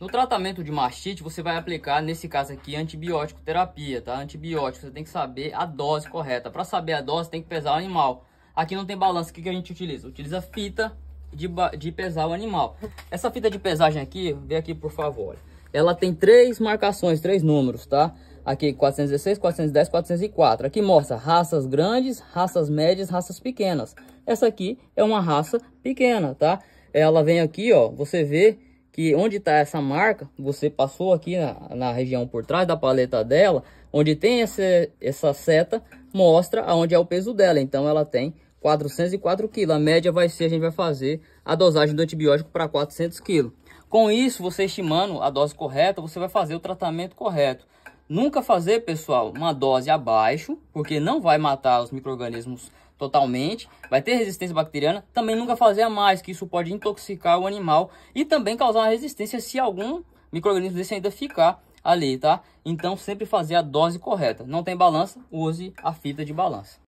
No tratamento de mastite, você vai aplicar, nesse caso aqui, antibiótico terapia, tá? Antibiótico, você tem que saber a dose correta. Para saber a dose, tem que pesar o animal. Aqui não tem balança, o que, que a gente utiliza? Utiliza fita de, de pesar o animal. Essa fita de pesagem aqui, vê aqui por favor, ela tem três marcações, três números, tá? Aqui 416, 410, 404. Aqui mostra raças grandes, raças médias, raças pequenas. Essa aqui é uma raça pequena, tá? Ela vem aqui, ó, você vê que onde está essa marca, você passou aqui na, na, região por trás da paleta dela, onde tem esse, essa seta, mostra aonde é o peso dela. Então ela tem 404 kg. A média vai ser, a gente vai fazer a dosagem do antibiótico para 400 kg. Com isso, você estimando a dose correta, você vai fazer o tratamento correto. Nunca fazer, pessoal, uma dose abaixo, porque não vai matar os micro-organismos totalmente, vai ter resistência bacteriana, também nunca fazer a mais, que isso pode intoxicar o animal e também causar uma resistência se algum microorganismo desse ainda ficar ali, tá? Então sempre fazer a dose correta. Não tem balança, use a fita de balança.